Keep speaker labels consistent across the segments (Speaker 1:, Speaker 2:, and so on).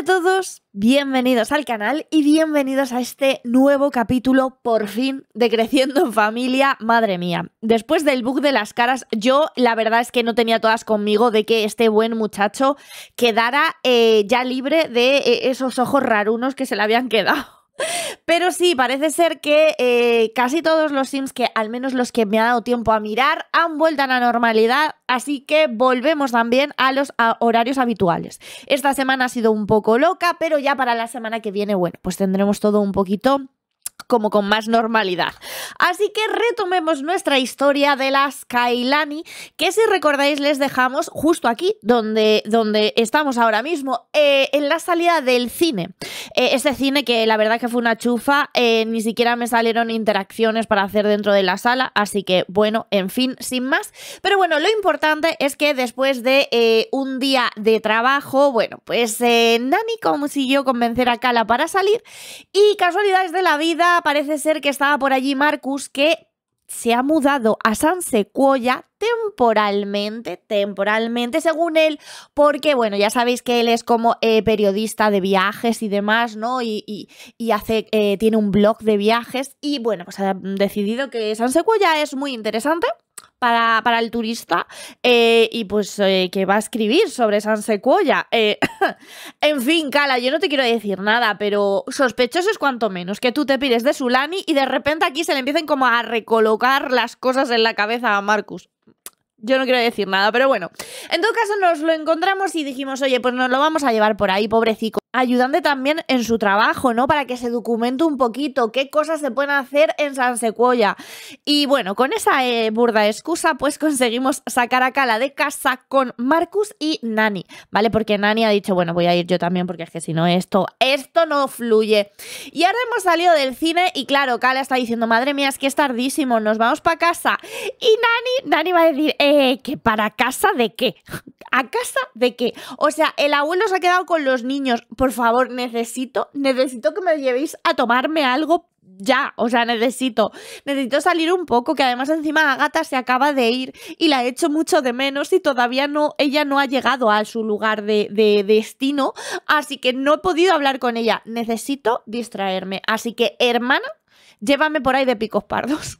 Speaker 1: a todos, bienvenidos al canal y bienvenidos a este nuevo capítulo, por fin, de Creciendo en Familia, madre mía. Después del bug de las caras, yo la verdad es que no tenía todas conmigo de que este buen muchacho quedara eh, ya libre de eh, esos ojos rarunos que se le habían quedado. Pero sí, parece ser que eh, casi todos los Sims, que al menos los que me ha dado tiempo a mirar, han vuelto a la normalidad, así que volvemos también a los horarios habituales. Esta semana ha sido un poco loca, pero ya para la semana que viene, bueno, pues tendremos todo un poquito como con más normalidad. Así que retomemos nuestra historia de las Kailani, que si recordáis les dejamos justo aquí, donde, donde estamos ahora mismo, eh, en la salida del cine. Eh, este cine que la verdad que fue una chufa, eh, ni siquiera me salieron interacciones para hacer dentro de la sala, así que bueno, en fin, sin más. Pero bueno, lo importante es que después de un día de trabajo, bueno, pues Nani consiguió convencer a Kala para salir y casualidades de la vida, parece ser que estaba por allí Marcus, que se ha mudado a San Secuoya temporalmente, temporalmente, según él, porque, bueno, ya sabéis que él es como eh, periodista de viajes y demás, ¿no? Y, hace, eh, tiene un blog de viajes y, bueno, pues ha decidido que San Secuoya es muy interesante para, el turista eh, y pues eh, que va a escribir sobre San Secuoya. Eh, en fin, Cala, yo no te quiero decir nada, pero sospechoso es cuanto menos que tú te pides de Sulani y de repente aquí se le empiecen como a recolocar las cosas en la cabeza a Marcus. Yo no quiero decir nada, pero bueno. En todo caso, nos lo encontramos y dijimos, oye, pues nos lo vamos a llevar por ahí, pobrecito. Ayudante también en su trabajo, ¿no? Para que se documente un poquito qué cosas se pueden hacer en San Secuoya. Y bueno, con esa eh, burda excusa, pues conseguimos sacar a Cala de casa con Marcus y Nani, ¿vale? Porque Nani ha dicho, bueno, voy a ir yo también porque es que si no, esto, esto no fluye. Y ahora hemos salido del cine y claro, Cala está diciendo, madre mía, es que es tardísimo, nos vamos para casa. Y Nani, Nani va a decir, eh, eh, que para casa de qué. ¿A casa de qué? O sea, el abuelo se ha quedado con los niños. Por favor, necesito, necesito que me llevéis a tomarme algo ya, o sea, necesito, necesito salir un poco, que además encima Agata se acaba de ir y la hecho mucho de menos y todavía no, ella no ha llegado a su lugar de destino, así que no he podido hablar con ella, necesito distraerme, así que hermana, llévame por ahí de picos pardos.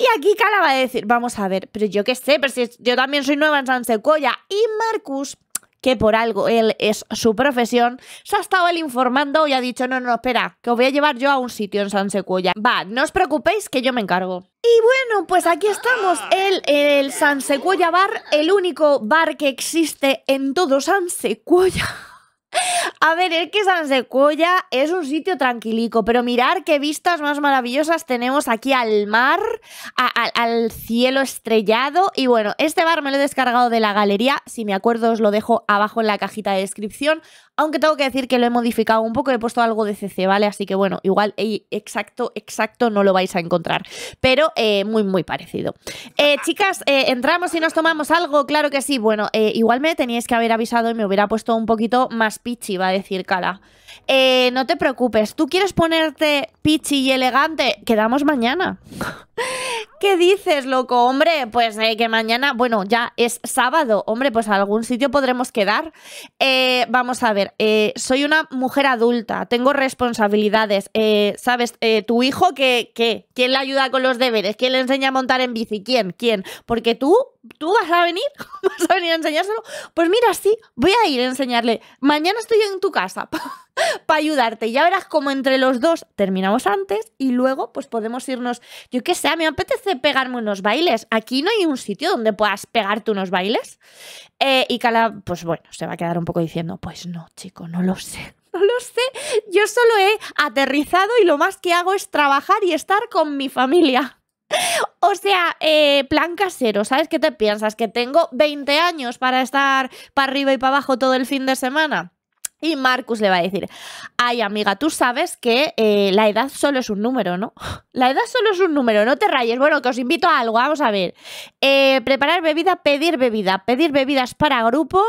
Speaker 1: Y aquí Cala va a decir, vamos a ver, pero yo qué sé, pero yo también soy nueva en San Sequoia. Y Marcus que por algo él es su profesión, se ha estado él informando y ha dicho, no, no, espera, que os voy a llevar yo a un sitio en San Secuoya. Va, no os preocupéis que yo me encargo. Y bueno, pues aquí estamos, el, el San Secuoya Bar, el único bar que existe en todo San Secuoya. A ver, es que San Secuoya es un sitio tranquilico, pero mirar qué vistas más maravillosas tenemos aquí al mar, al cielo estrellado. Y bueno, este bar me lo he descargado de la galería. Si me acuerdo, os lo dejo abajo en la cajita de descripción. Aunque tengo que decir que lo he modificado un poco, he puesto algo de CC, ¿vale? Así que bueno, igual exacto, exacto no lo vais a encontrar. Pero eh, muy, muy parecido. Eh, chicas, eh, ¿entramos y nos tomamos algo? Claro que sí. Bueno, igual me teníais que haber avisado y me hubiera puesto un poquito más pitchy, va a decir Cala. no te preocupes, ¿tú quieres ponerte pitchy y elegante? Quedamos mañana. ¿Qué dices, loco? Hombre, pues eh, que mañana, bueno, ya es sábado. Hombre, pues a algún sitio podremos quedar. Eh, vamos a ver, eh, soy una mujer adulta, tengo responsabilidades. ¿Sabes? ¿Tu hijo qué, qué? ¿Quién le ayuda con los deberes? ¿Quién le enseña a montar en bici? ¿Quién? ¿Quién? Porque tú ¿Tú vas a venir? ¿Vas a venir a enseñárselo? Pues mira, sí, voy a ir a enseñarle. Mañana estoy en tu casa para ayudarte. Y ya verás cómo entre los dos terminamos antes y luego pues podemos irnos. Yo qué sé, me apetece pegarme unos bailes. Aquí no hay un sitio donde puedas pegarte unos bailes. Eh, y Cala, pues bueno, se va a quedar un poco diciendo, pues no, chico, no lo sé. No lo sé, yo solo he aterrizado y lo más que hago es trabajar y estar con mi familia. O sea, eh, plan casero, ¿sabes qué te piensas? ¿Que tengo 20 años para estar para arriba y para abajo todo el fin de semana? Y Marcus le va a decir, ay amiga, tú sabes que eh, la edad solo es un número, ¿no? La edad solo es un número, no te rayes. Bueno, que os invito a algo, vamos a ver. Eh, preparar bebida, pedir bebida, pedir bebidas para grupo.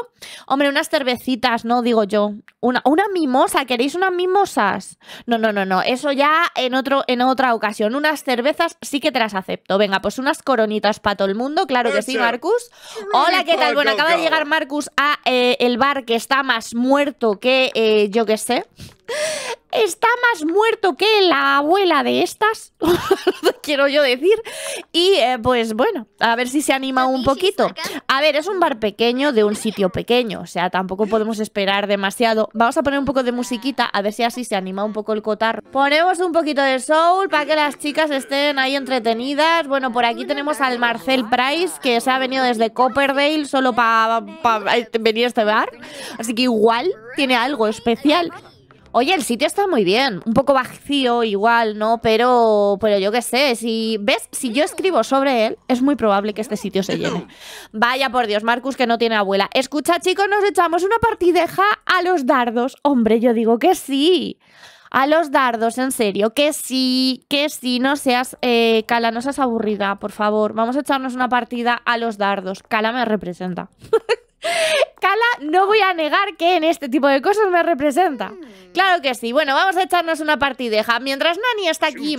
Speaker 1: Hombre, unas cervecitas, ¿no? Digo yo. Una, una mimosa, ¿queréis unas mimosas? No, no, no, no, eso ya en, otro, en otra ocasión. Unas cervezas sí que te las acepto. Venga, pues unas coronitas para todo el mundo, claro que sí, Marcus. Hola, ¿qué tal? Bueno, acaba de llegar Marcus a eh, el bar que está más muerto que, eh, yo que sé, está más muerto que la abuela de estas, quiero yo decir. Y eh, pues bueno, a ver si se anima un poquito. A ver, es un bar pequeño de un sitio pequeño, o sea, tampoco podemos esperar demasiado. Vamos a poner un poco de musiquita, a ver si así se anima un poco el cotar. Ponemos un poquito de soul para que las chicas estén ahí entretenidas. Bueno, por aquí tenemos al Marcel Price, que se ha venido desde Copperdale solo para venir a este bar. Así que igual tiene algo especial. Oye, el sitio está muy bien. Un poco vacío igual, ¿no? Pero, pero yo qué sé. Si, ¿Ves? Si yo escribo sobre él, es muy probable que este sitio se llene. Vaya por Dios, Marcus, que no tiene abuela. Escucha, chicos, nos echamos una partideja a los dardos. Hombre, yo digo que sí. A los dardos, en serio. Que sí, que sí. No seas, eh, no seas aburrida, por favor. Vamos a echarnos una partida a los dardos. Cala me representa. Kala, no voy a negar que en este tipo de cosas me representa. Mm. Claro que sí. Bueno, vamos a echarnos una partideja. Mientras Nani está aquí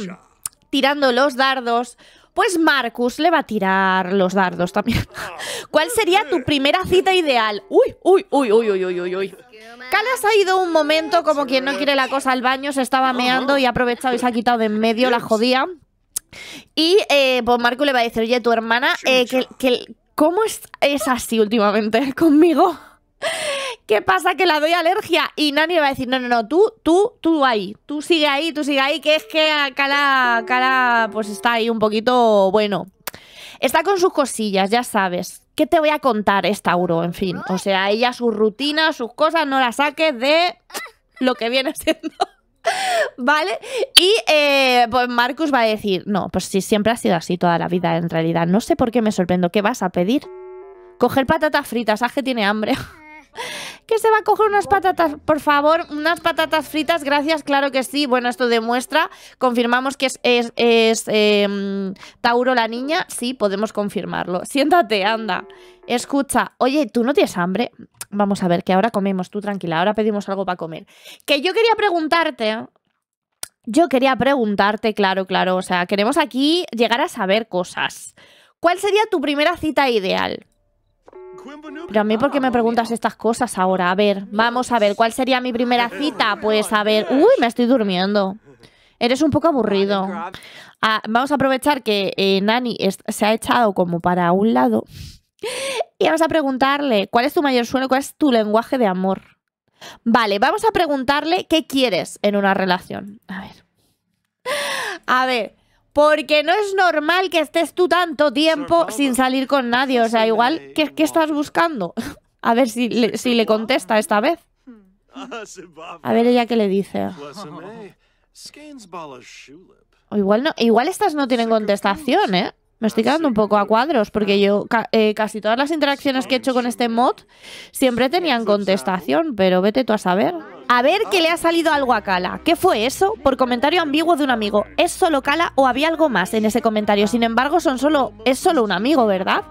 Speaker 1: tirando los dardos, pues Marcus le va a tirar los dardos también. Ah, ¿Cuál sería tu eh. primera cita ideal? Uy, uy, uy, uy, uy, uy, uy, uy. Calas ha ido un momento como quien no quiere la cosa al baño, se estaba meando y ha aprovechado y se ha quitado de en medio la jodía. Y eh, pues Marcus le va a decir, oye, tu hermana, eh, que, ¿Cómo es, así últimamente conmigo? ¿Qué pasa? Que la doy alergia y nadie va a decir, no, no, no, tú, tú, tú ahí, tú sigue ahí, tú sigue ahí, que es que Cala, Cala, pues está ahí un poquito, bueno, está con sus cosillas, ya sabes. ¿Qué te voy a contar esta Uro? En fin, o sea, ella sus rutinas, sus cosas, no las saques de lo que viene siendo. ¿Vale? Y eh, pues Marcus va a decir, no, pues si siempre ha sido así toda la vida en realidad. No sé por qué me sorprendo. ¿Qué vas a pedir? Coger patatas fritas, haz que tiene hambre que se va a coger unas patatas, por favor, unas patatas fritas, gracias, claro que sí. Bueno, esto demuestra, confirmamos que es, es, em, Tauro la niña, sí, podemos confirmarlo. Siéntate, anda. Escucha, oye, ¿tú no tienes hambre? Vamos a ver, que ahora comemos, tú tranquila, ahora pedimos algo para comer. Que yo quería preguntarte, yo quería preguntarte, claro, claro, o sea, queremos aquí llegar a saber cosas. ¿Cuál sería tu primera cita ideal? Pero a mí, ¿por qué me preguntas estas cosas ahora? A ver, vamos a ver, ¿cuál sería mi primera cita? Pues a ver, uy, me estoy durmiendo. Eres un poco aburrido. Ah, vamos a aprovechar que eh, Nani se ha echado como para un lado y vamos a preguntarle, ¿cuál es tu mayor sueño? ¿Cuál es tu lenguaje de amor? Vale, vamos a preguntarle qué quieres en una relación. A ver. A ver, porque no es normal que estés tú tanto tiempo sin salir con nadie. O sea, igual, ¿qué, estás buscando? A ver si le, contesta esta vez. Ah, a ver ella qué le dice. O oh, igual, no, igual estas no tienen contestación, ¿eh? Me estoy ah, quedando un poco a cuadros porque ah. yo eh, casi todas las interacciones que he hecho con este mod siempre tenían contestación, pero vete tú a saber. A ver que le ha salido algo a Cala. ¿Qué fue eso? Por comentario ambiguo de un amigo. ¿Es solo Cala o había algo más en ese comentario? Sin embargo, son solo, es solo un amigo, ¿verdad?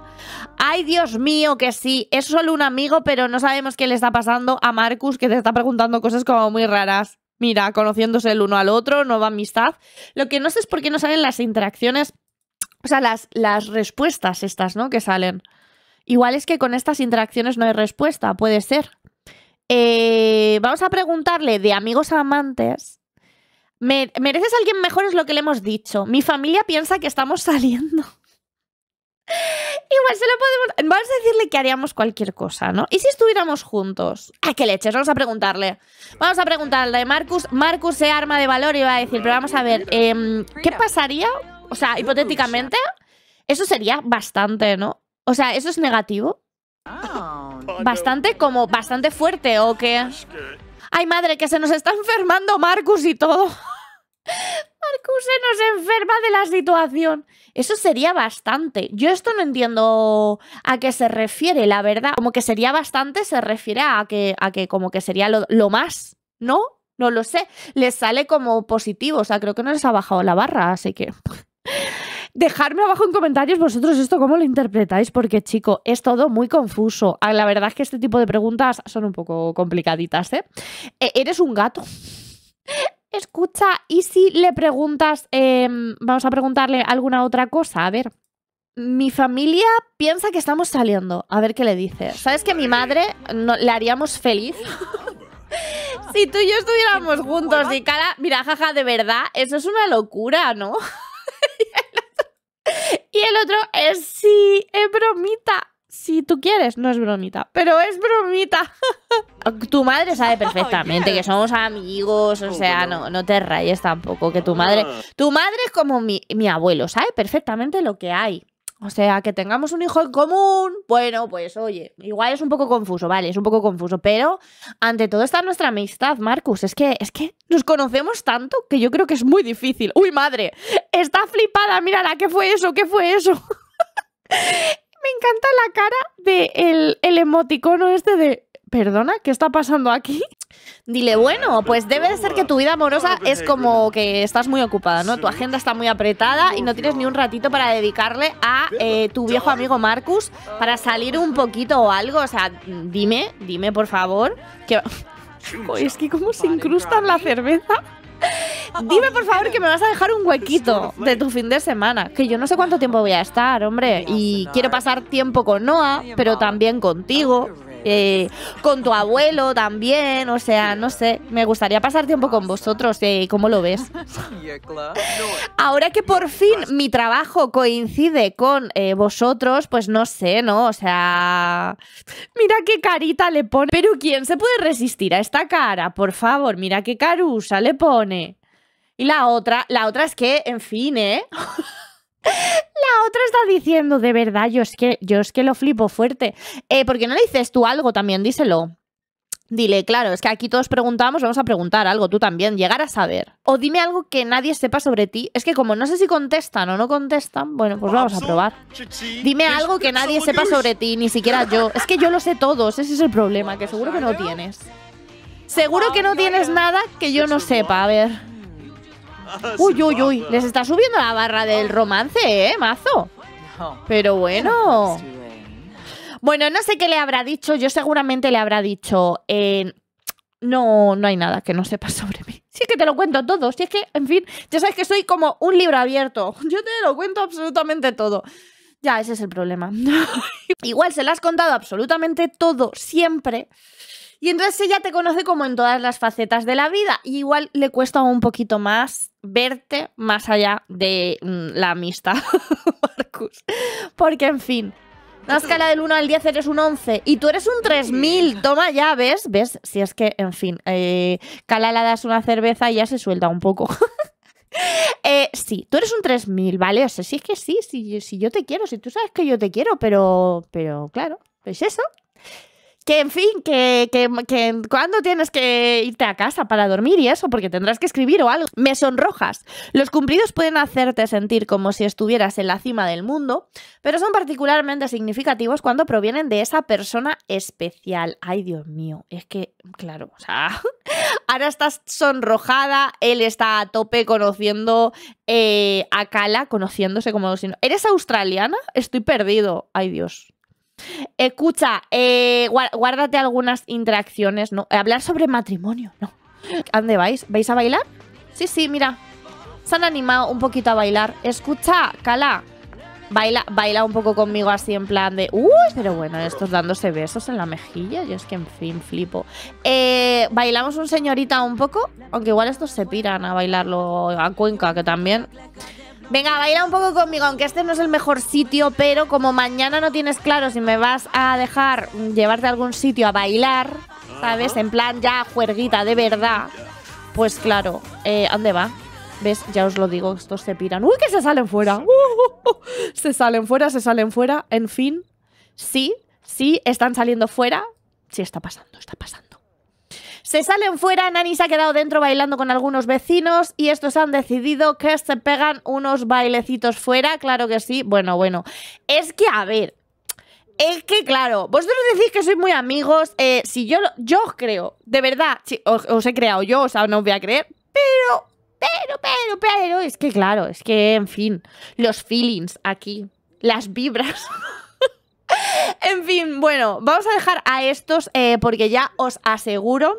Speaker 1: Ay, Dios mío, que sí, es solo un amigo, pero no sabemos qué le está pasando a Marcus, que te está preguntando cosas como muy raras. Mira, conociéndose el uno al otro, nueva amistad. Lo que no sé es por qué no salen las interacciones, o sea, las, las respuestas estas, ¿no? Que salen. Igual es que con estas interacciones no hay respuesta, puede ser. Eh, vamos a preguntarle de amigos amantes. ¿Mereces a alguien mejor? Es lo que le hemos dicho. Mi familia piensa que estamos saliendo. Igual se lo podemos. Vamos a decirle que haríamos cualquier cosa, ¿no? ¿Y si estuviéramos juntos? Ay, ¡Ah, qué leches? Vamos a preguntarle. Vamos a preguntarle. Marcus, Marcus se arma de valor y va a decir, pero vamos a ver, em, ¿qué pasaría? O sea, hipotéticamente, eso sería bastante, ¿no? O sea, ¿eso es negativo? Ah. Bastante como, bastante fuerte o qué. Ay madre, que se nos está enfermando Marcus y todo. Marcus se nos enferma de la situación. Eso sería bastante. Yo esto no entiendo a qué se refiere, la verdad. Como que sería bastante se refiere a que, a que como que sería lo, lo más, ¿no? No lo sé. Les sale como positivo, o sea, creo que no les ha bajado la barra, así que... Dejarme abajo en comentarios vosotros esto cómo lo interpretáis, porque chico, es todo muy confuso. Ah, la verdad es que este tipo de preguntas son un poco complicaditas, ¿eh? E, ¿Eres un gato? Escucha, ¿y si le preguntas, em, vamos a preguntarle alguna otra cosa? A ver, mi familia piensa que estamos saliendo, a ver qué le dices. ¿Sabes que mi madre no, le haríamos feliz? si tú y yo estuviéramos juntos y cara, mira, jaja, de verdad, eso es una locura, ¿no? Y el otro es sí, es bromita. Si tú quieres, no es bromita, pero es bromita. tu madre sabe perfectamente que somos amigos, o sea, no, no te rayes tampoco, que tu madre... Ah. Tu madre es como mi abuelo, sabe perfectamente lo que hay. O sea, que tengamos un hijo en común, bueno, pues oye, igual es un poco confuso, vale, es un poco confuso, pero ante todo está nuestra amistad, Marcus. Es que, es que nos conocemos tanto que yo creo que es muy difícil. ¡Uy, madre! Está flipada, mírala, ¿qué fue eso? ¿Qué fue eso? Me encanta la cara del de el emoticono este de, perdona, ¿qué está pasando aquí? Dile, pues, bueno, pues, pues debe de ser que tu vida amorosa es como que estás muy ocupada, ¿no? Tu agenda está muy apretada y no tienes ni un ratito para dedicarle a eh, tu viejo amigo Marcus para salir un poquito o algo. O sea, dime, dime por favor. Que... es que cómo se incrustan la cerveza. Dime por favor que me vas a dejar un huequito de tu fin de semana, que yo no sé cuánto tiempo voy a estar, hombre, y quiero pasar tiempo con Noah, pero también contigo. Eh, con tu abuelo también, o sea, no sé, me gustaría pasar tiempo con vosotros, eh, ¿cómo lo ves? Ahora que por fin mi trabajo coincide con eh, vosotros, pues no sé, ¿no? O sea, mira qué carita le pone. Pero ¿quién se puede resistir a esta cara? Por favor, mira qué carusa le pone. Y la otra, la otra es que, en fin, ¿eh? La otra está diciendo, de verdad, yo es que, yo es que lo flipo fuerte. Eh, porque no le dices tú algo también? Díselo. Dile, claro, es que aquí todos preguntamos, vamos a preguntar algo, tú también, llegar a saber. O dime algo que nadie sepa sobre ti. Es que como no sé si contestan o no contestan, bueno, pues vamos a probar. Dime algo que nadie sepa sobre ti, ni siquiera yo. Es que yo lo sé todos, ese es el problema, que seguro que no tienes. Seguro que no tienes nada que yo no sepa, a ver. Uy, uy, uy. Les está subiendo la barra del oh. romance, ¿eh, mazo? Pero bueno. Bueno, no sé qué le habrá dicho. Yo seguramente le habrá dicho. Eh, no, no hay nada que no sepas sobre mí. Si es que te lo cuento todo. Si es que, en fin, ya sabes que soy como un libro abierto. Yo te lo cuento absolutamente todo. Ya, ese es el problema. Igual se lo has contado absolutamente todo siempre. Y entonces ella te conoce como en todas las facetas de la vida y igual le cuesta un poquito más verte más allá de mm, la amistad, Marcus. Porque, en fin, la escala del 1 al 10 eres un 11 y tú eres un 3000. Toma ya, ¿ves? ¿Ves? Si es que, en fin, eh, Cala la das una cerveza y ya se suelta un poco. Eh, sí, tú eres un 3000, ¿vale? O sea, si es que sí, si, yo te quiero, si tú sabes que yo te quiero, pero, pero claro, es eso. Que en fin, que, cuando tienes que irte a casa para dormir y eso, porque tendrás que escribir o algo. Me sonrojas. Los cumplidos pueden hacerte sentir como si estuvieras en la cima del mundo, pero son particularmente significativos cuando provienen de esa persona especial. Ay, Dios mío, es que, claro, o sea, ahora estás sonrojada, él está a tope conociendo eh, a Kala, conociéndose como... ¿Eres australiana? Estoy perdido. Ay, Dios. Escucha, eh, guárdate algunas interacciones, ¿no? Hablar sobre matrimonio, no. ¿A dónde vais? ¿Vais a bailar? Sí, sí, mira. Se han animado un poquito a bailar. Escucha, Cala. Baila, baila un poco conmigo así en plan de... Uy, pero bueno, estos dándose besos en la mejilla. Yo es que en fin, flipo. Eh, bailamos un señorita un poco. Aunque igual estos se piran a bailarlo a Cuenca, que también... Venga, baila un poco conmigo, aunque este no es el mejor sitio, pero como mañana no tienes claro si me vas a dejar llevarte a algún sitio a bailar, ¿sabes? En plan ya juerguita de verdad, pues claro, eh, dónde va? ¿Ves? Ya os lo digo, estos se piran. ¡Uy, que se salen fuera! ¡Uh! Se salen fuera, se salen fuera. En fin, sí, sí, están saliendo fuera. Sí, está pasando, está pasando. Se salen fuera, Nani se ha quedado dentro bailando con algunos vecinos y estos han decidido que se pegan unos bailecitos fuera, claro que sí. Bueno, bueno, es que a ver, es que, claro, vosotros decís que sois muy amigos. Eh, si yo, yo os creo, de verdad, os, he creado yo, o sea, no os voy a creer. Pero, pero, pero, pero, es que, claro, es que, en fin, los feelings aquí, las vibras. en fin, bueno, vamos a dejar a estos eh, porque ya os aseguro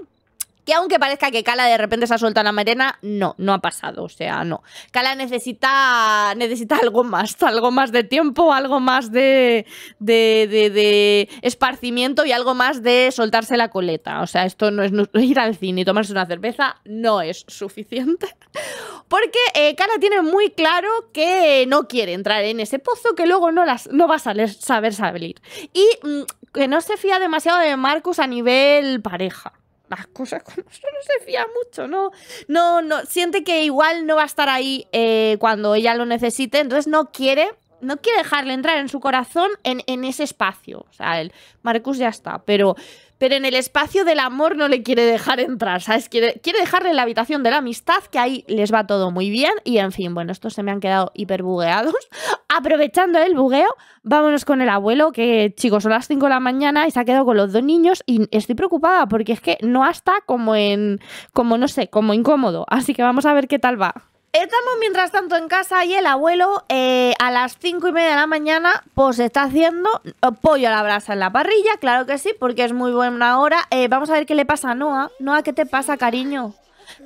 Speaker 1: que aunque parezca que Cala de repente se ha soltado la merena, no, no ha pasado, o sea, no. Cala necesita, necesita algo más, algo más de tiempo, algo más de, de, de, esparcimiento y algo más de soltarse la coleta. O sea, esto no es ir al cine y tomarse una cerveza, no es suficiente. Porque eh, tiene muy claro que no quiere entrar en ese pozo, que luego no, las, no va a saber salir. Y mm, que no se fía demasiado de Marcus a nivel pareja las cosas como no se fía mucho, ¿no? No, no, siente que igual no va a estar ahí eh, cuando ella lo necesite, entonces no quiere no quiere dejarle entrar en su corazón en, ese espacio. O sea, el Marcus ya está, pero, pero en el espacio del amor no le quiere dejar entrar, ¿sabes? Quiere, quiere dejarle en la habitación de la amistad, que ahí les va todo muy bien. Y en fin, bueno, estos se me han quedado bugueados Aprovechando el bugueo, vámonos con el abuelo, que chicos, son las 5 de la mañana y se ha quedado con los dos niños y estoy preocupada porque es que no hasta como en, como no sé, como incómodo. Así que vamos a ver qué tal va. Estamos mientras tanto en casa y el abuelo eh, a las cinco y media de la mañana pues está haciendo eh, pollo a la brasa en la parrilla, claro que sí, porque es muy buena hora. Eh, vamos a ver qué le pasa a Noah. Noah, ¿qué te pasa, cariño?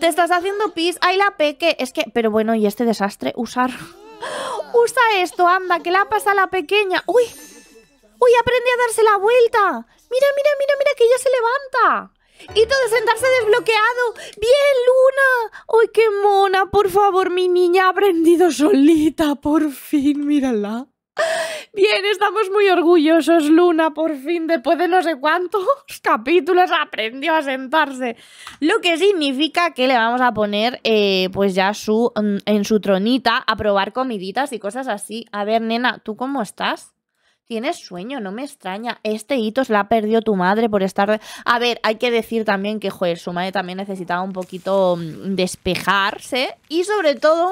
Speaker 1: Te estás haciendo pis, ay la peque, es que, pero bueno, y este desastre, usar, usa esto, anda, que la pasa a la pequeña. Uy, uy, aprende a darse la vuelta. Mira, mira, mira, mira, que ella se levanta. ¡Y de sentarse desbloqueado. ¡Bien, Luna! ¡Ay, qué mona! Por favor, mi niña ha aprendido solita. Por fin, mírala. Bien, estamos muy orgullosos, Luna, por fin, después de no sé cuántos capítulos aprendió a sentarse. Lo que significa que le vamos a poner, eh, pues ya su, mm, en su tronita, a probar comiditas y cosas así. A ver, nena, ¿tú cómo estás? Tienes sueño, no me extraña. Este hitos la ha perdido tu madre por estar. A ver, hay que decir también que, joder, su madre también necesitaba un poquito mm, despejarse y, sobre todo,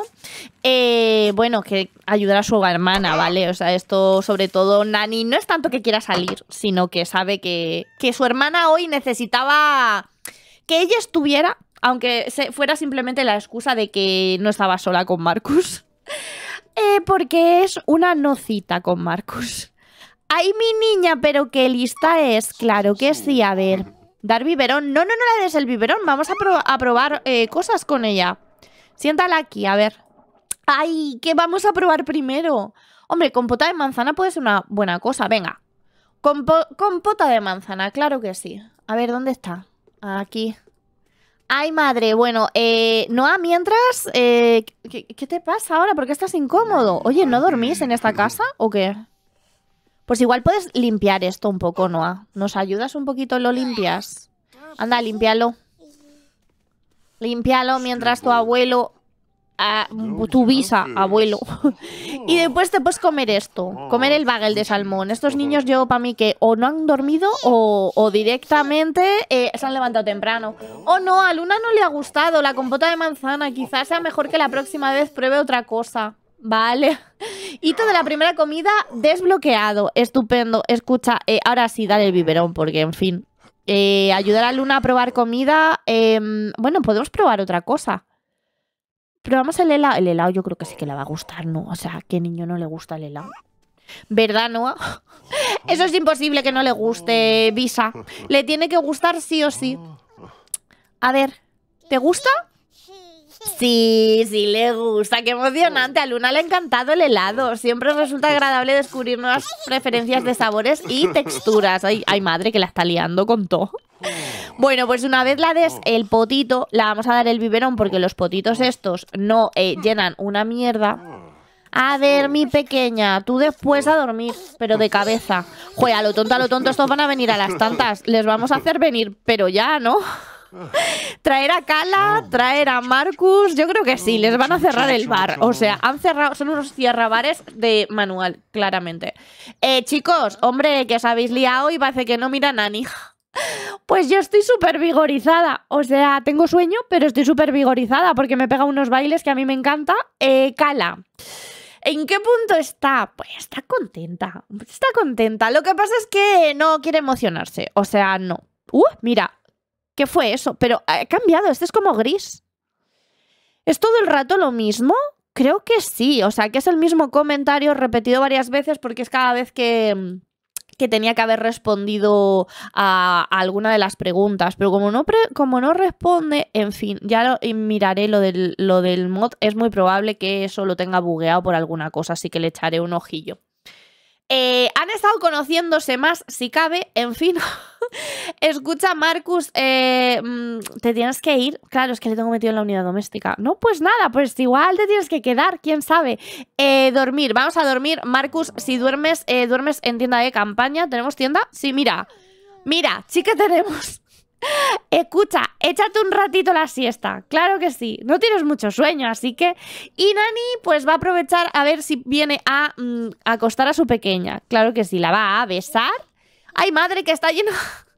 Speaker 1: eh, bueno, que ayudar a su hermana, ¿vale? O sea, esto, sobre todo, Nani, no es tanto que quiera salir, sino que sabe que, su hermana hoy necesitaba que ella estuviera, aunque fuera simplemente la excusa de que no estaba sola con Marcus. Eh, porque es una nocita con Marcus. Ay, mi niña, pero qué lista es. Claro que sí, a ver. Dar biberón. No, no, no le des el biberón. Vamos a, probar eh, cosas con ella. Siéntala aquí, a ver. Ay, ¿qué vamos a probar primero? Hombre, compota de manzana puede ser una buena cosa. Venga. compota de manzana, claro que sí. A ver, ¿dónde está? Aquí. Ay, madre. Bueno, no eh, Noah, mientras... Eh, ¿qué, ¿Qué te pasa ahora? ¿Por qué estás incómodo? Oye, ¿no dormís en esta casa o qué? Pues igual puedes limpiar esto un poco, Noah. ¿Nos ayudas un poquito? ¿Lo limpias? Anda, límpialo. Límpialo mientras tu abuelo... Ah, tu visa, abuelo. y después te puedes comer esto. Comer el bagel de salmón. Estos niños yo para mí que o no han dormido o, directamente eh, se han levantado temprano. O oh, no, a Luna no le ha gustado la compota de manzana. Quizás sea mejor que la próxima vez pruebe otra cosa. Vale. Hito de la primera comida desbloqueado. Estupendo. Escucha, eh, ahora sí, dale el biberón, porque en fin. Eh, ayudar a Luna a probar comida. Em, bueno, podemos probar otra cosa. Probamos el helado. El helado yo creo que sí que le va a gustar, ¿no? O sea, ¿qué niño no le gusta el helado? ¿Verdad, Noah? Eso es imposible que no le guste Visa. Le tiene que gustar sí o sí. A ver, ¿te gusta? Sí, sí le gusta, qué emocionante. A Luna le ha encantado el helado. Siempre resulta agradable descubrir nuevas preferencias de sabores y texturas. Ay, ay madre, que la está liando con todo. Bueno, pues una vez la des el potito, la vamos a dar el biberón porque los potitos estos no eh, llenan una mierda. A ver, mi pequeña, tú después a dormir, pero de cabeza. Joder, a lo tonto, a lo tonto, estos van a venir a las tantas. Les vamos a hacer venir, pero ya, ¿no? traer a Cala, traer a Marcus, yo creo que sí, mm, les van a cerrar el bar. O sea, han cerrado, son unos cierrabares de manual, claramente. Eh, chicos, hombre, que os habéis liado y parece que no mira a Nani. Pues yo estoy súper vigorizada. O sea, tengo sueño, pero estoy súper vigorizada porque me pega unos bailes que a mí me encanta. Eh, cala. ¿En qué punto está? Pues está contenta. Está contenta. Lo que pasa es que no quiere emocionarse. O sea, no. Uh, mira, ¿Qué fue eso? Pero ha cambiado, este es como gris. ¿Es todo el rato lo mismo? Creo que sí, o sea, que es el mismo comentario repetido varias veces porque es cada vez que, mm, tenía que haber respondido a, alguna de las preguntas, pero como no, como no responde, en fin, ya miraré lo del, lo del mod, es muy probable que eso lo tenga bugueado por alguna cosa, así que le echaré un ojillo. Eh, han estado conociéndose más, si cabe, en fin. Escucha, Marcus, eh, mm, te tienes que ir. Claro, es que le tengo metido en la unidad doméstica. No, pues nada, pues igual te tienes que quedar, quién sabe. Eh, dormir, vamos a dormir. Marcus, si duermes, duermes en tienda de campaña. ¿Tenemos tienda? Sí, mira. Mira, sí que tenemos. Escucha, échate un ratito la siesta, claro que sí, no tienes mucho sueño, así que... Y Nani pues va a aprovechar a ver si viene a mm, acostar a su pequeña, claro que sí, la va a besar. ¡Ay, madre, que está llena!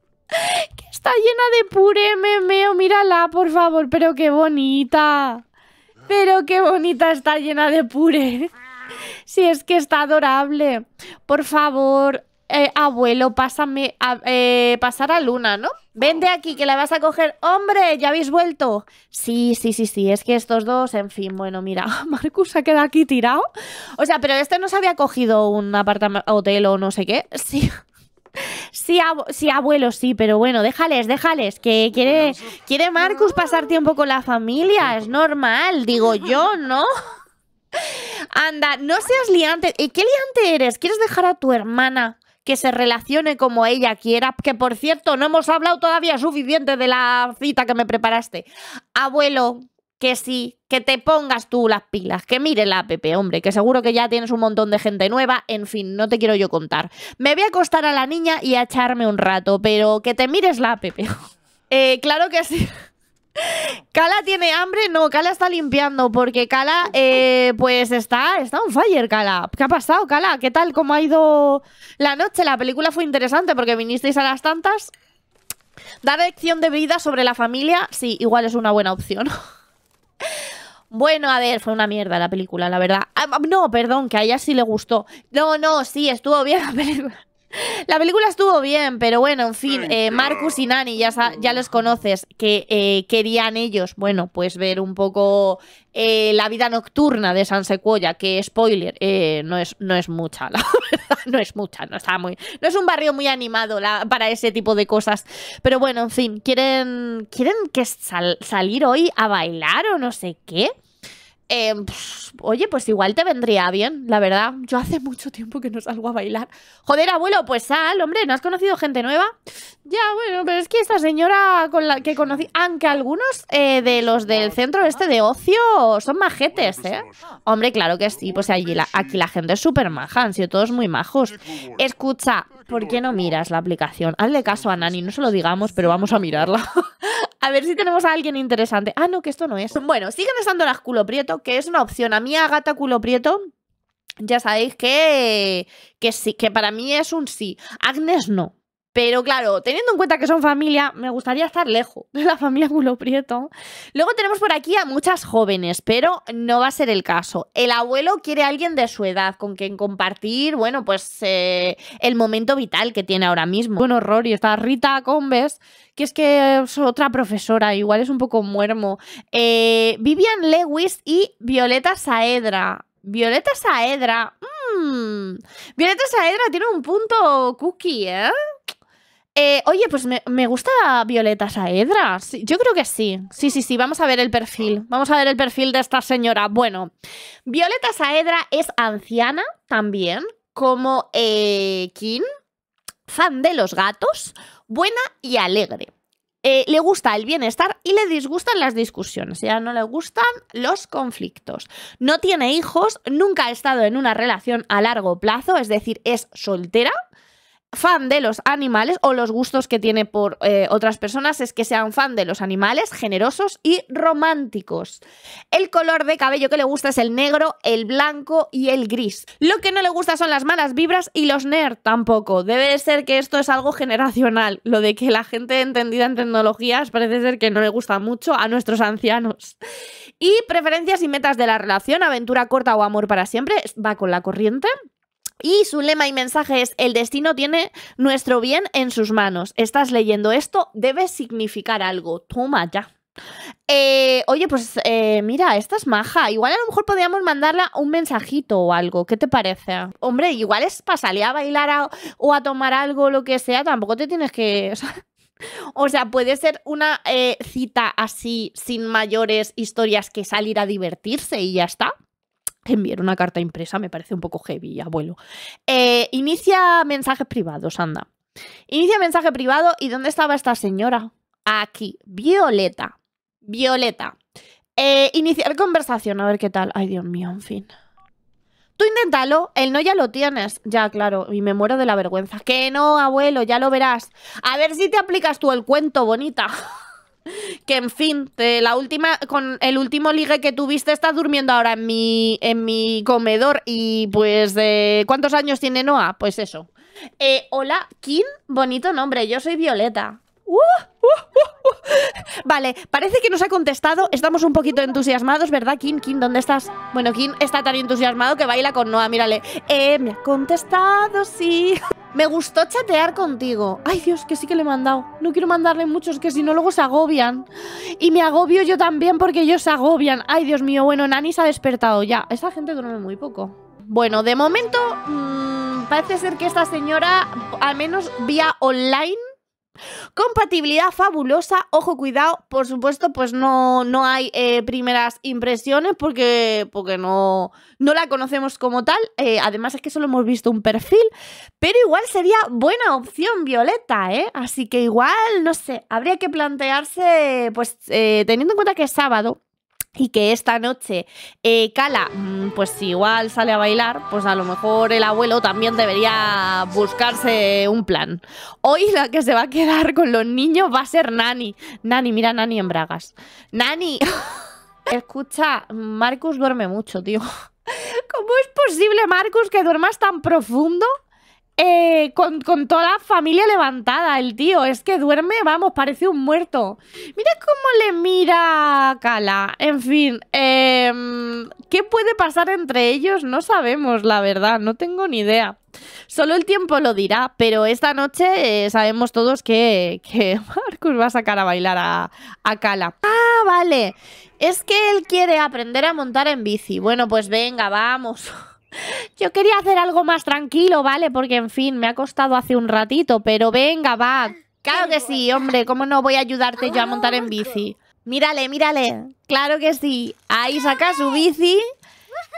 Speaker 1: que está llena de puré, memeo, mírala, por favor, pero qué bonita. Pero qué bonita está llena de puré. Si es que está adorable. Por favor, eh, abuelo, pásame a, eh, pasar a Luna, ¿no? Vente aquí, que la vas a coger. ¡Hombre, ya habéis vuelto! Sí, sí, sí, sí, es que estos dos, en fin, bueno, mira, Marcus se quedado aquí tirado. O sea, pero este no se había cogido un apartamento, hotel o no sé qué. Sí. Sí, abuelo, sí, pero bueno, déjales, déjales, que quiere, quiere Marcus pasar tiempo con la familia, es normal, digo yo, ¿no? Anda, no seas liante. ¿Y eh, ¿Qué liante eres? ¿Quieres dejar a tu hermana que se relacione como ella quiera. Que por cierto, no hemos hablado todavía suficiente de la cita que me preparaste. Abuelo, que sí, que te pongas tú las pilas, que mire la pepe hombre, que seguro que ya tienes un montón de gente nueva, en fin, no te quiero yo contar. Me voy a acostar a la niña y a echarme un rato, pero que te mires la pepe eh, claro que sí. Cala tiene hambre, no, Cala está limpiando porque Cala, eh, pues está, está on fire, Cala. ¿Qué ha pasado, Cala? ¿Qué tal? ¿Cómo ha ido la noche? La película fue interesante porque vinisteis a las tantas. Dar lección de vida sobre la familia, sí, igual es una buena opción. Bueno, a ver, fue una mierda la película, la verdad. Ah, ah, no, perdón, que a ella sí le gustó. No, no, sí, estuvo bien la película. La película estuvo bien, pero bueno, en fin, eh, Marcus y Nani, ya, ya los conoces, que eh, querían ellos, bueno, pues ver un poco eh, la vida nocturna de San Sequoia, que spoiler, no, es, no es mucha, la verdad, no es mucha, no está muy. No es un barrio muy animado para ese tipo de cosas. Pero bueno, en fin, quieren, quieren que salir hoy a bailar o no sé qué. Em, oye, pues igual te vendría bien, la verdad. Yo hace mucho tiempo que no salgo a bailar. Joder, abuelo, pues sal, hombre, ¿no has conocido gente nueva? Ya, bueno, pero es que esta señora con la que conocí, aunque algunos eh, de los del centro este de ocio son majetes, ¿eh? Hombre, claro que sí, pues allí aquí la gente es súper maja, han sido todos muy majos. Escucha, ¿por qué no miras la aplicación? Hazle caso a Nani, no se lo digamos, pero vamos a mirarla. A ver si tenemos a alguien interesante. Ah, no, que esto no es. Bueno, siguen estando las culo prieto, que es una opción. A mí, Agata culoprieto, culo prieto, ya sabéis que, que sí, que para mí es un sí. Agnes no. Pero claro, teniendo en cuenta que son familia, me gustaría estar lejos de la familia Culo Prieto. Luego tenemos por aquí a muchas jóvenes, pero no va a ser el caso. El abuelo quiere a alguien de su edad con quien compartir, bueno, pues eh, el momento vital que tiene ahora mismo. Un horror y está Rita Combes, que es que es otra profesora, igual es un poco muermo. Eh, Vivian Lewis y Violeta Saedra. Violeta Saedra. Mm, Violeta Saedra tiene un punto cookie, ¿eh? Eh, oye, pues me, gusta Violeta Saedra. yo creo que sí. Sí, sí, sí. Vamos a ver el perfil. Vamos a ver el perfil de esta señora. Bueno, Violeta Saedra es anciana también, como eh, fan de los gatos, buena y alegre. Eh, le gusta el bienestar y le disgustan las discusiones. Ya no le gustan los conflictos. No tiene hijos, nunca ha estado en una relación a largo plazo, es decir, es soltera fan de los animales o los gustos que tiene por eh, otras personas es que sean fan de los animales, generosos y románticos. El color de cabello que le gusta es el negro, el blanco y el gris. Lo que no le gusta son las malas vibras y los nerd tampoco. Debe de ser que esto es algo generacional, lo de que la gente entendida en tecnologías parece ser que no le gusta mucho a nuestros ancianos. Y preferencias y metas de la relación, aventura corta o amor para siempre, va con la corriente. Y su lema y mensaje es, el destino tiene nuestro bien en sus manos. Estás leyendo esto, debe significar algo. Toma ya. Eh, oye, pues eh, mira, esta es maja. Igual a lo mejor podríamos mandarla un mensajito o algo. ¿Qué te parece? Hombre, igual es para salir a bailar o a tomar algo, lo que sea. Tampoco te tienes que... O sea, puede ser una eh, cita así, sin mayores historias que salir a divertirse y ya está enviar una carta impresa me parece un poco heavy, abuelo. Eh, inicia mensajes privados, anda. Inicia mensaje privado. ¿Y dónde estaba esta señora? Aquí, Violeta. Violeta. Eh, iniciar conversación, a ver qué tal. Ay, Dios mío, en fin. Tú inténtalo, el no ya lo tienes. Ya, claro, y me muero de la vergüenza. Que no, abuelo, ya lo verás. A ver si te aplicas tú el cuento, bonita. que en fin, la última, con el último ligue que tuviste está durmiendo ahora en mi, en mi comedor y pues de ¿cuántos años tiene Noah? Pues eso. Eh, hola, Kim, bonito nombre, yo soy Violeta. ¡Uh! Vale, parece que nos ha contestado. Estamos un poquito entusiasmados, ¿verdad, Kim? Kim, ¿dónde estás? Bueno, Kim está tan entusiasmado que baila con Noah, mírale. Eh, me ha contestado, sí. Me gustó chatear contigo. Ay, Dios, que sí que le he mandado. No quiero mandarle muchos, que si no luego se agobian. Y me agobio yo también porque ellos se agobian. Ay, Dios mío, bueno, Nani se ha despertado ya. Esta gente duerme muy poco. Bueno, de momento... Mm, parece ser que esta señora, al menos vía online, Compatibilidad fabulosa, ojo cuidado, por supuesto pues no, no hay eh, primeras impresiones porque, porque no, no la conocemos como tal, eh, además es que solo hemos visto un perfil, pero igual sería buena opción Violeta, ¿eh? Así que igual, no sé, habría que plantearse pues teniendo en cuenta que es sábado, y que esta noche eh, Cala, mm, pues si igual sale a bailar, pues a lo mejor el abuelo también debería buscarse un plan. Hoy la que se va a quedar con los niños va a ser Nani. Nani, mira Nani en bragas. Nani, escucha, Marcus duerme mucho, tío. ¿Cómo es posible, Marcus, que duermas tan profundo? Eh, con, toda la familia levantada, el tío. Es que duerme, vamos, parece un muerto. Mira cómo le mira a Kala. En fin, em, ¿qué puede pasar entre ellos? No sabemos, la verdad, no tengo ni idea. Solo el tiempo lo dirá, pero esta noche eh, sabemos todos que, que, Marcus va a sacar a bailar a, a Kala. Ah, vale. Es que él quiere aprender a montar en bici. Bueno, pues venga, vamos. Yo quería hacer algo más tranquilo, ¿vale? Porque, en fin, me ha costado hace un ratito, pero venga, va. Claro que sí, hombre, ¿cómo no voy a ayudarte yo a montar en bici? Mírale, mírale. Claro que sí. Ahí saca su bici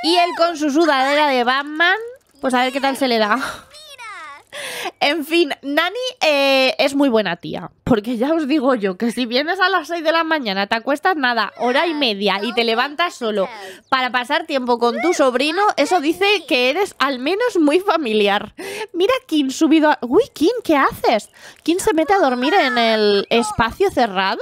Speaker 1: y él con su sudadera de Batman, pues a ver qué tal se le da. En fin, Nani eh, es muy buena tía. Porque ya os digo yo que si vienes a las 6 de la mañana, te acuestas nada, hora y media y te levantas solo para pasar tiempo con tu sobrino, eso dice que eres al menos muy familiar. Mira Kim subido a... Uy, Kim, ¿qué haces? ¿Quién se mete a dormir en el espacio cerrado.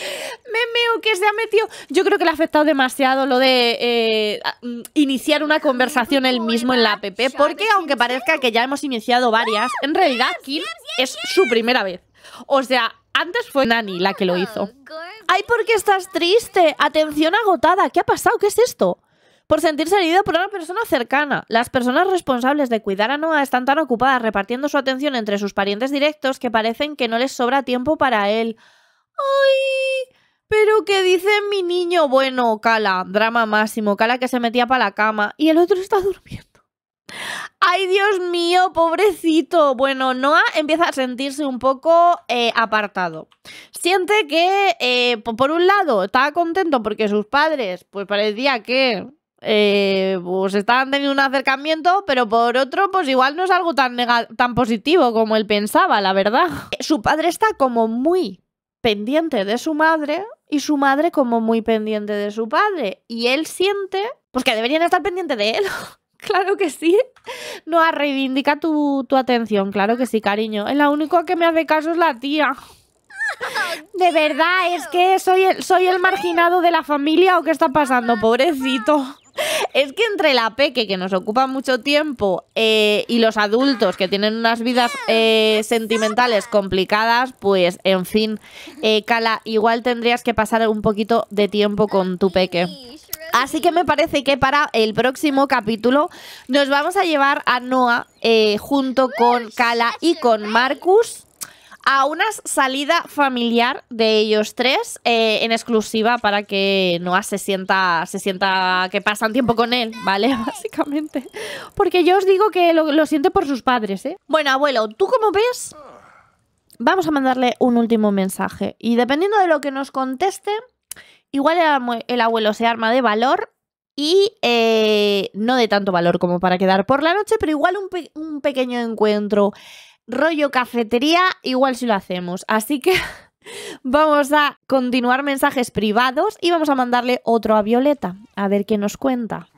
Speaker 1: Meo que se ha metido. Yo creo que le ha afectado demasiado lo de eh, mm, iniciar una conversación él mismo en la app. Porque aunque parezca que ya hemos iniciado varias, en realidad Kim es su primera vez. O sea, antes fue Nani la que lo hizo. Ay, ¿por qué estás triste? Atención agotada. ¿Qué ha pasado? ¿Qué es esto? por sentirse herido por una persona cercana. Las personas responsables de cuidar a Noah están tan ocupadas repartiendo su atención entre sus parientes directos que parecen que no les sobra tiempo para él. ¡Ay! Pero ¿qué dice mi niño? Bueno, Cala, drama máximo. Cala que se metía para la cama y el otro está durmiendo. ¡Ay, Dios mío, pobrecito! Bueno, Noah empieza a sentirse un poco eh, apartado. Siente que, eh, por un lado, está contento porque sus padres, pues parecía que eh, pues, estaban teniendo un acercamiento, pero por otro, pues igual no es algo tan, tan positivo como él pensaba, la verdad. Su padre está como muy pendiente de su madre y su madre como muy pendiente de su padre. Y él siente, pues que deberían estar pendiente de él. claro que sí. No, reivindica tu, tu atención, claro que sí, cariño. Es la única que me hace caso es la tía. De verdad, es que soy el, soy el marginado de la familia o qué está pasando, pobrecito. Es que entre la peque, que nos ocupa mucho tiempo, eh, y los adultos que tienen unas vidas eh, sentimentales complicadas, pues en fin, eh, Cala, igual tendrías que pasar un poquito de tiempo con tu peque. Así que me parece que para el próximo capítulo nos vamos a llevar a Noah junto con Cala y con Marcus a una salida familiar de ellos tres eh, en exclusiva para que Noah se sienta, se sienta que pasan tiempo con él, ¿vale? Básicamente. Porque yo os digo que lo, siente por sus padres, ¿eh? Bueno, abuelo, ¿tú cómo ves? Vamos a mandarle un último mensaje. Y dependiendo de lo que nos conteste, igual el, abuelo se arma de valor y eh, no de tanto valor como para quedar por la noche, pero igual un, un pequeño encuentro rollo cafetería, igual si lo hacemos. Así que vamos a continuar mensajes privados y vamos a mandarle otro a Violeta, a ver qué nos cuenta.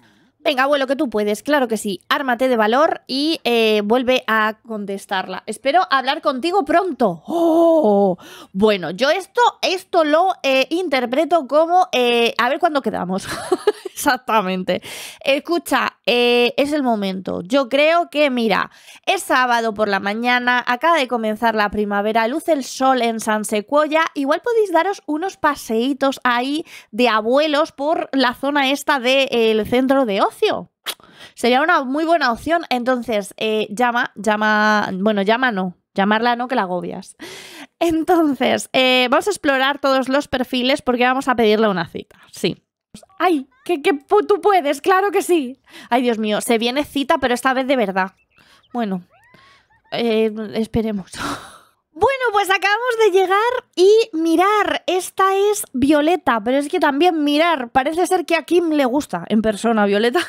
Speaker 1: Venga, abuelo, que tú puedes, claro que sí. Ármate de valor y eh, vuelve a contestarla. Espero hablar contigo pronto. ¡Oh! bueno, yo esto, esto lo eh, interpreto como... Eh, a ver cuándo quedamos. Exactamente. Escucha, es el momento. Yo creo que, mira, es sábado por la mañana, acaba de comenzar la primavera, luce el sol en San Secuoya. Igual podéis daros unos paseitos ahí de abuelos por la zona esta del centro de Oz. Sería una muy buena opción. Entonces, eh, llama, llama, bueno, llama no, llamarla no que la agobias. Entonces, eh, vamos a explorar todos los perfiles porque vamos a pedirle una cita. Sí. ¡Ay! Que, tú puedes, claro que sí. Ay, Dios mío, se viene cita, pero esta vez de verdad. Bueno, eh, esperemos. Bueno, pues acabamos de llegar y mirar, esta es Violeta, pero es que también mirar, parece ser que a Kim le gusta en persona Violeta.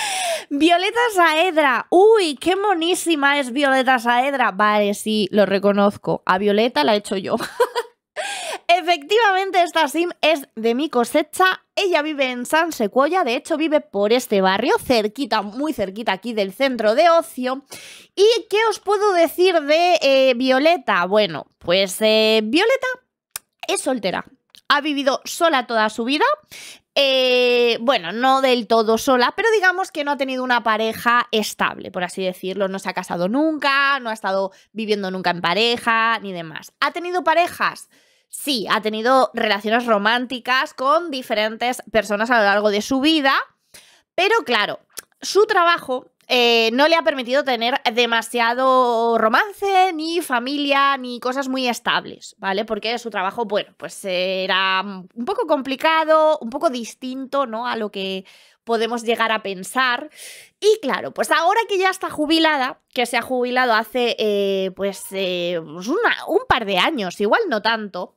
Speaker 1: Violeta Saedra, uy, qué monísima es Violeta Saedra. Vale, sí, lo reconozco. A Violeta la he hecho yo. Efectivamente, esta sim es de mi cosecha ella vive en San Secuoya, de hecho vive por este barrio, cerquita, muy cerquita aquí del centro de ocio. ¿Y qué os puedo decir de eh, Violeta? Bueno, pues eh, Violeta es soltera. Ha vivido sola toda su vida. Eh, bueno, no del todo sola, pero digamos que no ha tenido una pareja estable, por así decirlo. No se ha casado nunca, no ha estado viviendo nunca en pareja, ni demás. Ha tenido parejas sí, ha tenido relaciones románticas con diferentes personas a lo largo de su vida, pero claro, su trabajo eh, no le ha permitido tener demasiado romance, ni familia, ni cosas muy estables, ¿vale? Porque su trabajo, bueno, pues era un poco complicado, un poco distinto, ¿no? A lo que podemos llegar a pensar. Y claro, pues ahora que ya está jubilada, que se ha jubilado hace eh, pues, eh, pues un par de años, igual no tanto,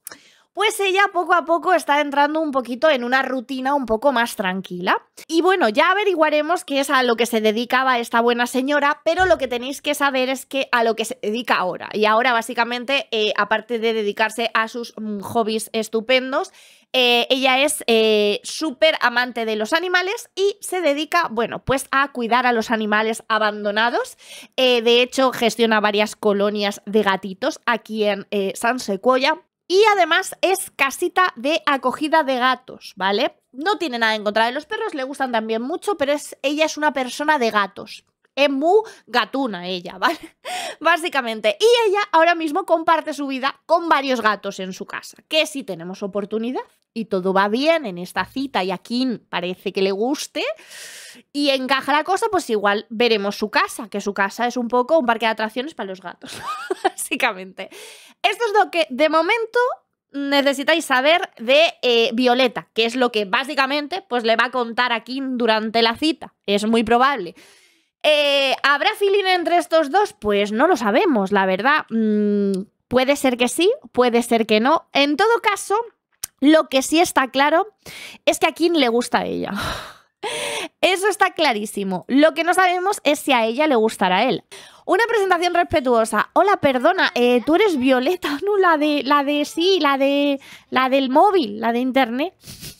Speaker 1: pues ella poco a poco está entrando un poquito en una rutina un poco más tranquila. Y bueno, ya averiguaremos qué es a lo que se dedicaba esta buena señora, pero lo que tenéis que saber es que a lo que se dedica ahora. Y ahora básicamente, eh, aparte de dedicarse a sus mm, hobbies estupendos, eh, ella es eh, súper amante de los animales y se dedica, bueno, pues a cuidar a los animales abandonados. Eh, de hecho, gestiona varias colonias de gatitos aquí en San Sequoia. Y además es casita de acogida de gatos, ¿vale? No tiene nada en contra de los perros, le gustan también mucho, pero es, ella es una persona de gatos es muy gatuna ella, ¿vale? Básicamente. Y ella ahora mismo comparte su vida con varios gatos en su casa, que si tenemos oportunidad, y todo va bien en esta cita y a Kim parece que le guste y encaja la cosa, pues igual veremos su casa, que su casa es un poco un parque de atracciones para los gatos, básicamente. Esto es lo que de momento necesitáis saber de eh, Violeta, que es lo que básicamente pues, le va a contar a Kim durante la cita, es muy probable. Eh, ¿Habrá feeling entre estos dos? Pues no lo sabemos, la verdad. Mm, puede ser que sí, puede ser que no. En todo caso, lo que sí está claro es que a Kim le gusta a ella. Eso está clarísimo. Lo que no sabemos es si a ella le gustará a él. Una presentación respetuosa. Hola, perdona, eh, tú eres Violeta, ¿no? La de, la de, sí, la de, la del móvil, la de internet.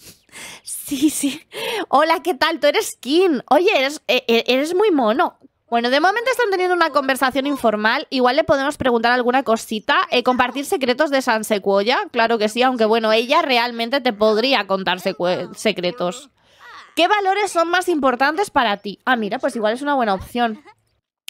Speaker 1: Sí, sí. Hola, ¿qué tal? Tú eres Kim. Oye, eres eh, eh, muy mono. Bueno, de momento están teniendo una conversación informal. Igual le podemos preguntar alguna cosita. Eh, compartir secretos de San Secuoya. Claro que sí, aunque bueno, ella realmente te podría contar secretos. ¿Qué valores son más importantes para ti? Ah, mira, pues igual es una buena opción.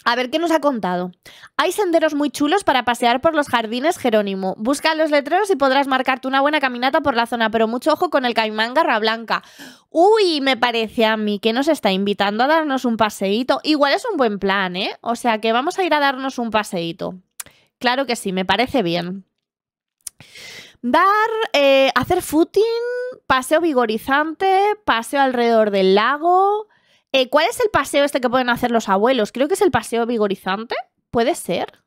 Speaker 1: A ver qué nos ha contado. Hay senderos muy chulos para pasear por los jardines, Jerónimo. Busca los letreros y podrás marcarte una buena caminata por la zona, pero mucho ojo con el caimán garra blanca. Uy, me parece a mí que nos está invitando a darnos un paseíto. Igual es un buen plan, ¿eh? O sea que vamos a ir a darnos un paseíto. Claro que sí, me parece bien. Dar, eh, hacer footing, paseo vigorizante, paseo alrededor del lago, eh, ¿Cuál es el paseo este que pueden hacer los abuelos? Creo que es el paseo vigorizante. ¿Puede ser?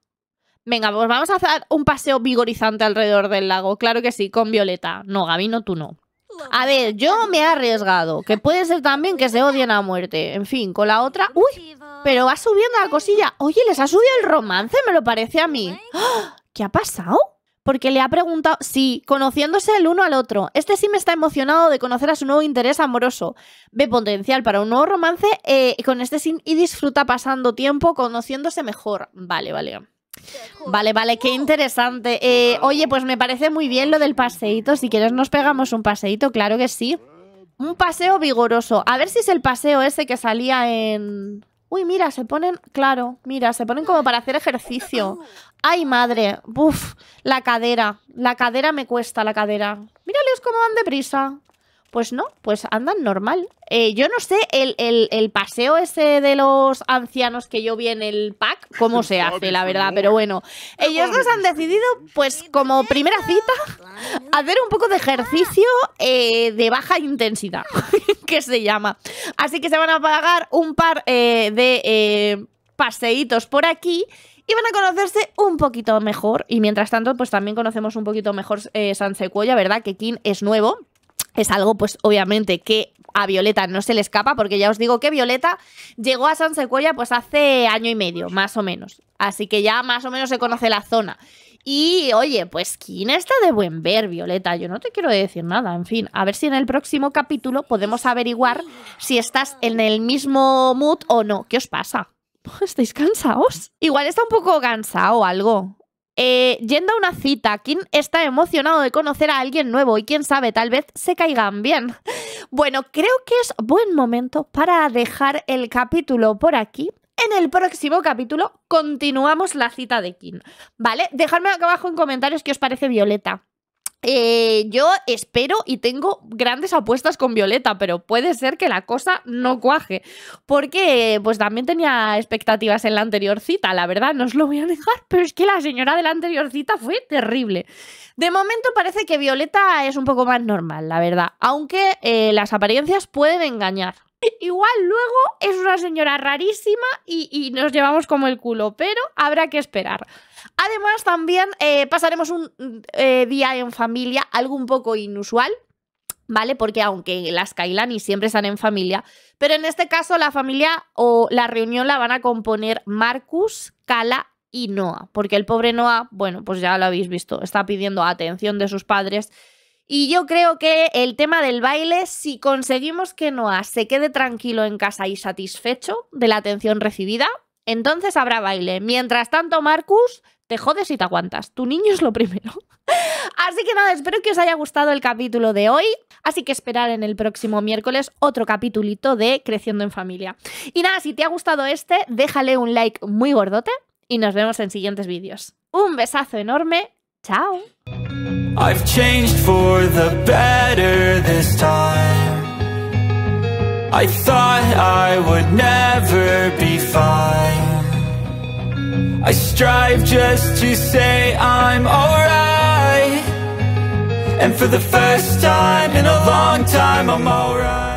Speaker 1: Venga, pues vamos a hacer un paseo vigorizante alrededor del lago. Claro que sí, con Violeta. No, Gabino, tú no. A ver, yo me he arriesgado. Que puede ser también que se odien a muerte. En fin, con la otra... ¡Uy! Pero va subiendo la cosilla. Oye, les ha subido el romance, me lo parece a mí. ¡Ah! ¿Qué ha pasado? porque le ha preguntado, sí, conociéndose el uno al otro. Este sí me está emocionado de conocer a su nuevo interés amoroso. Ve potencial para un nuevo romance eh, con este sí y disfruta pasando tiempo conociéndose mejor. Vale, vale. Vale, vale, qué interesante. Eh, oye, pues me parece muy bien lo del paseíto. Si quieres nos pegamos un paseíto, claro que sí. Un paseo vigoroso. A ver si es el paseo ese que salía en... Uy, mira, se ponen, claro, mira, se ponen como para hacer ejercicio. Ay, madre, buf, la cadera, la cadera me cuesta la cadera. Mírales cómo van deprisa. Pues no, pues andan normal. Eh, yo no sé el, paseo ese de los ancianos que yo vi en el pack, cómo se hace, la verdad, pero bueno. Ellos dos han decidido, pues como primera cita, hacer un poco de ejercicio eh, de baja intensidad, que se llama. Así que se van a pagar un par eh, de paseitos por aquí y van a conocerse un poquito mejor. Y mientras tanto, pues también conocemos un poquito mejor eh, San secuella ¿verdad? Que King es nuevo. Es algo, pues obviamente, que a Violeta no se le escapa, porque ya os digo que Violeta llegó a San secuella pues hace año y medio, más o menos. Así que ya más o menos se conoce la zona. Y oye, pues King está de buen ver, Violeta? Yo no te quiero decir nada. En fin, a ver si en el próximo capítulo podemos averiguar si estás en el mismo mood o no. ¿Qué os pasa? ¿Estáis cansados? Igual está un poco cansado o algo. Eh, yendo a una cita, Kim está emocionado de conocer a alguien nuevo y quién sabe, tal vez se caigan bien. Bueno, creo que es buen momento para dejar el capítulo por aquí. En el próximo capítulo continuamos la cita de Kim, ¿vale? Dejadme acá abajo en comentarios qué os parece Violeta. Eh, yo espero y tengo grandes apuestas con Violeta, pero puede ser que la cosa no cuaje. Porque pues también tenía expectativas en la anterior cita, la verdad, no os lo voy a dejar pero es que la señora de la anterior cita fue terrible. De momento parece que Violeta es un poco más normal, la verdad, aunque eh, las apariencias pueden engañar. Igual luego es una señora rarísima y, nos llevamos como el culo, pero habrá que esperar. Además, también eh, pasaremos un eh, día en familia, algo un poco inusual, ¿vale? Porque aunque las Kailani siempre están en familia, pero en este caso la familia o la reunión la van a componer Marcus, Kala y Noah, porque el pobre Noah, bueno, pues ya lo habéis visto, está pidiendo atención de sus padres y yo creo que el tema del baile, si conseguimos que Noah se quede tranquilo en casa y satisfecho de la atención recibida, entonces habrá baile. Mientras tanto, Marcus, te jodes y te aguantas. Tu niño es lo primero. Así que nada, espero que os haya gustado el capítulo de hoy. Así que esperar en el próximo miércoles otro capítulito de Creciendo en Familia. Y nada, si te ha gustado este, déjale un like muy gordote y nos vemos en siguientes vídeos. Un besazo enorme. Chao. I've changed for the better this time I thought I would never be fine I strive just to say I'm alright And for the first time in a long time I'm alright